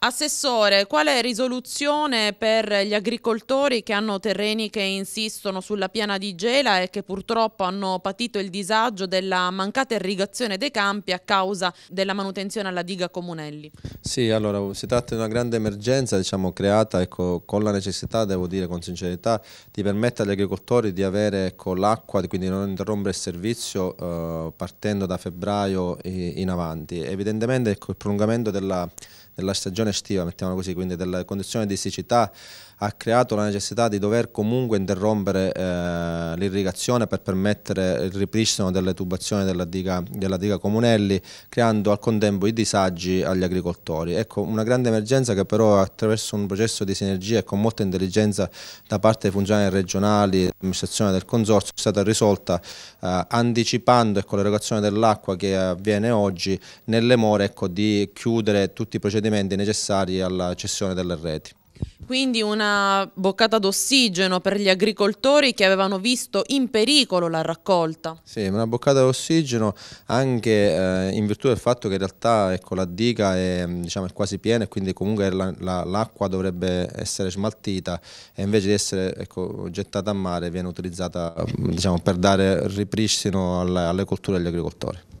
Assessore, quale risoluzione per gli agricoltori che hanno terreni che insistono sulla piana di Gela e che purtroppo hanno patito il disagio della mancata irrigazione dei campi a causa della manutenzione alla diga Comunelli? Sì, allora si tratta di una grande emergenza diciamo, creata ecco, con la necessità, devo dire con sincerità, di permettere agli agricoltori di avere ecco, l'acqua, quindi non interrompere il servizio eh, partendo da febbraio in avanti. Evidentemente ecco, il prolungamento della della stagione estiva, mettiamo così, quindi delle condizioni di siccità, ha creato la necessità di dover comunque interrompere eh, l'irrigazione per permettere il ripristino delle tubazioni della diga, della diga, Comunelli, creando al contempo i disagi agli agricoltori. Ecco, una grande emergenza che però attraverso un processo di sinergia e con molta intelligenza da parte dei funzionari regionali e dell'amministrazione del Consorzio è stata risolta eh, anticipando ecco, l'erogazione dell'acqua che avviene oggi nelle more ecco, di chiudere tutti i procedimenti provvedimenti necessari alla cessione delle reti. Quindi una boccata d'ossigeno per gli agricoltori che avevano visto in pericolo la raccolta. Sì, una boccata d'ossigeno anche eh, in virtù del fatto che in realtà ecco, la diga è, diciamo, è, quasi piena e quindi comunque l'acqua la, la, dovrebbe essere smaltita e invece di essere ecco, gettata a mare viene utilizzata diciamo, per dare ripristino alle, alle colture e agli agricoltori.